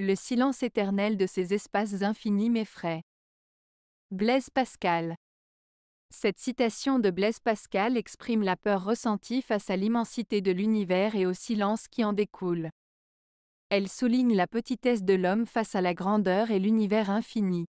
le silence éternel de ces espaces infinis m'effraie. Blaise Pascal. Cette citation de Blaise Pascal exprime la peur ressentie face à l'immensité de l'univers et au silence qui en découle. Elle souligne la petitesse de l'homme face à la grandeur et l'univers infini.